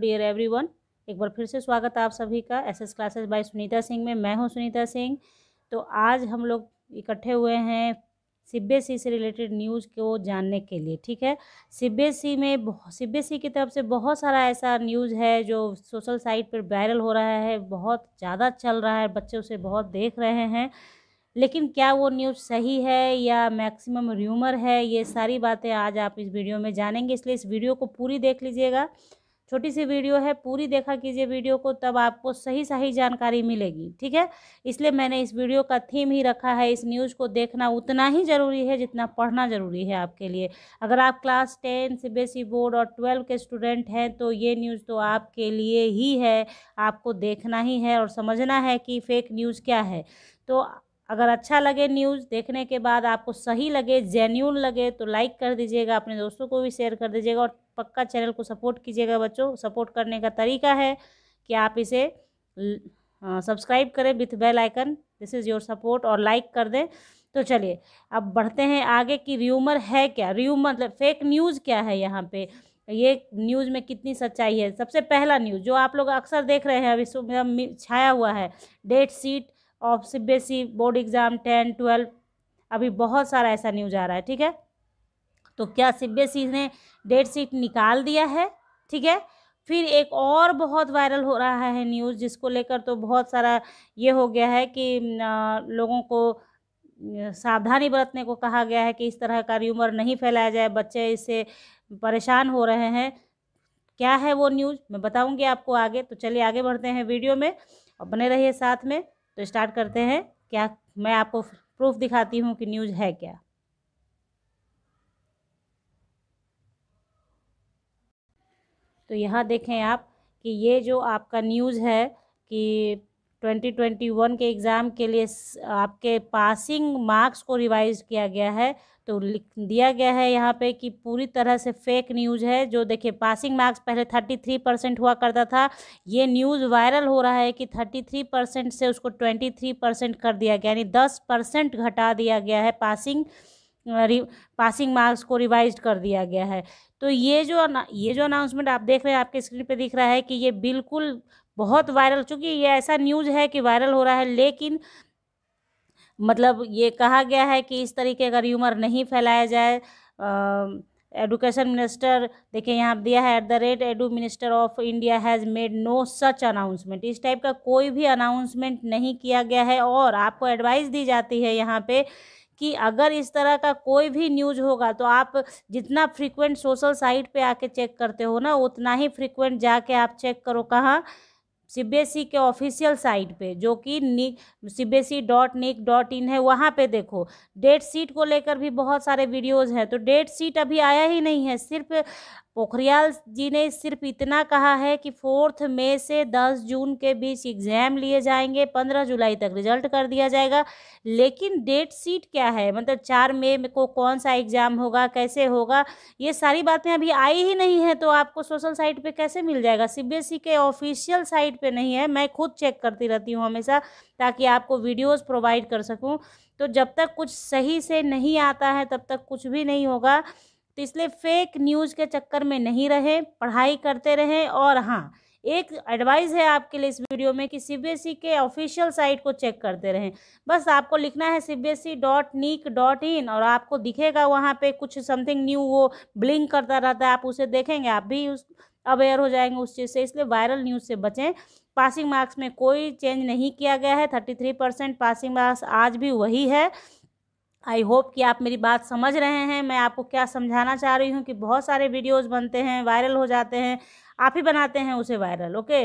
dear everyone एक बार फिर से स्वागत है आप सभी का S S classes by Sunita Singh में मैं हूं सुनीता सिंह तो आज हम लोग इकट्ठे हुए हैं सीबीएसई e से रिलेटेड न्यूज़ को जानने के लिए ठीक है सीबीएसई e में सीबीएसई e की तरफ से बहुत सारा ऐसा न्यूज़ है जो सोशल साइट पर वायरल हो रहा है बहुत ज़्यादा चल रहा है बच्चे उसे बहुत देख रहे हैं लेकिन क्या वो न्यूज़ सही है या मैक्सिमम र्यूमर है ये सारी बातें आज आप इस वीडियो में जानेंगे इसलिए इस वीडियो को पूरी देख लीजिएगा छोटी सी वीडियो है पूरी देखा कीजिए वीडियो को तब आपको सही सही जानकारी मिलेगी ठीक है इसलिए मैंने इस वीडियो का थीम ही रखा है इस न्यूज़ को देखना उतना ही ज़रूरी है जितना पढ़ना ज़रूरी है आपके लिए अगर आप क्लास टेन सी बोर्ड और ट्वेल्व के स्टूडेंट हैं तो ये न्यूज़ तो आपके लिए ही है आपको देखना ही है और समझना है कि फेक न्यूज़ क्या है तो अगर अच्छा लगे न्यूज़ देखने के बाद आपको सही लगे जेन्यून लगे तो लाइक कर दीजिएगा अपने दोस्तों को भी शेयर कर दीजिएगा और पक्का चैनल को सपोर्ट कीजिएगा बच्चों सपोर्ट करने का तरीका है कि आप इसे सब्सक्राइब करें with bell icon this is your support और लाइक कर दें तो चलिए अब बढ़ते हैं आगे कि र्यूमर है क्या र्यूमर मतलब फेक न्यूज़ क्या है यहाँ पे ये न्यूज़ में कितनी सच्चाई है सबसे पहला न्यूज़ जो आप लोग अक्सर देख रहे हैं अभी छाया हुआ है date sheet of C board exam ten twelve अभी बहुत सारा ऐसा न्यूज़ आ रहा है ठीक है तो क्या सीबीएसई ने डेट सीट निकाल दिया है ठीक है फिर एक और बहुत वायरल हो रहा है न्यूज़ जिसको लेकर तो बहुत सारा ये हो गया है कि लोगों को सावधानी बरतने को कहा गया है कि इस तरह का र्यूमर नहीं फैलाया जाए बच्चे इससे परेशान हो रहे हैं क्या है वो न्यूज़ मैं बताऊंगी आपको आगे तो चलिए आगे बढ़ते हैं वीडियो में और बने रहिए साथ में तो स्टार्ट करते हैं क्या मैं आपको प्रूफ दिखाती हूँ कि न्यूज़ है क्या तो यहाँ देखें आप कि ये जो आपका न्यूज़ है कि 2021 के एग्ज़ाम के लिए आपके पासिंग मार्क्स को रिवाइज किया गया है तो लिख दिया गया है यहाँ पे कि पूरी तरह से फेक न्यूज़ है जो देखिए पासिंग मार्क्स पहले 33 परसेंट हुआ करता था ये न्यूज़ वायरल हो रहा है कि 33 परसेंट से उसको 23 परसेंट कर दिया गया यानी 10 परसेंट घटा दिया गया है पासिंग पासिंग मार्क्स को रिवाइज कर दिया गया है तो ये जो ये जो अनाउंसमेंट आप देख रहे हैं आपके स्क्रीन पे दिख रहा है कि ये बिल्कुल बहुत वायरल चूँकि ये ऐसा न्यूज़ है कि वायरल हो रहा है लेकिन मतलब ये कहा गया है कि इस तरीके का र्यूमर नहीं फैलाया जाए एडुकेशन मिनिस्टर देखिए यहाँ दिया है at the rate edu minister of India has made no such announcement इस टाइप का कोई भी अनाउंसमेंट नहीं किया गया है और आपको एडवाइस दी जाती है यहाँ पे कि अगर इस तरह का कोई भी न्यूज होगा तो आप जितना फ्रीक्वेंट सोशल साइट पे आके चेक करते हो ना उतना ही फ्रीक्वेंट जाके आप चेक करो कहाँ सी e के ऑफिशियल साइट पे जो कि C B S E dot nic dot in है वहाँ पे देखो डेट शीट को लेकर भी बहुत सारे वीडियोज़ हैं तो डेट शीट अभी आया ही नहीं है सिर्फ पोखरियाल जी ने सिर्फ इतना कहा है कि फोर्थ मई से दस जून के बीच एग्ज़ाम लिए जाएंगे पंद्रह जुलाई तक रिजल्ट कर दिया जाएगा लेकिन डेट सीट क्या है मतलब चार मई को कौन सा एग्ज़ाम होगा कैसे होगा ये सारी बातें अभी आई ही नहीं है तो आपको सोशल साइट पे कैसे मिल जाएगा सीबीएसई के ऑफिशियल साइट पे नहीं है मैं खुद चेक करती रहती हूँ हमेशा ताकि आपको वीडियोज़ प्रोवाइड कर सकूँ तो जब तक कुछ सही से नहीं आता है तब तक कुछ भी नहीं होगा तो इसलिए फेक न्यूज़ के चक्कर में नहीं रहें पढ़ाई करते रहें और हाँ एक एडवाइस है आपके लिए इस वीडियो में कि सी e के ऑफिशियल साइट को चेक करते रहें बस आपको लिखना है C B S E dot nic dot in और आपको दिखेगा वहाँ पे कुछ समथिंग न्यू वो ब्लिंक करता रहता है आप उसे देखेंगे आप भी उस अवेयर हो जाएंगे उस चीज़ से इसलिए वायरल न्यूज़ से बचें पासिंग मार्क्स में कोई चेंज नहीं किया गया है thirty three percent passing marks आज भी वही है आई होप कि आप मेरी बात समझ रहे हैं मैं आपको क्या समझाना चाह रही हूँ कि बहुत सारे वीडियोस बनते हैं वायरल हो जाते हैं आप ही बनाते हैं उसे वायरल ओके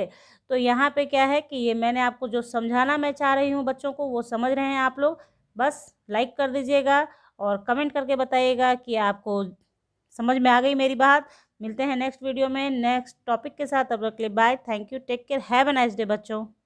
तो यहाँ पे क्या है कि ये मैंने आपको जो समझाना मैं चाह रही हूँ बच्चों को वो समझ रहे हैं आप लोग बस लाइक कर दीजिएगा और कमेंट करके बताइएगा कि आपको समझ में आ गई मेरी बात मिलते हैं नेक्स्ट वीडियो में नेक्स्ट टॉपिक के साथ अब रख ले bye thank you take care have a nice day बच्चों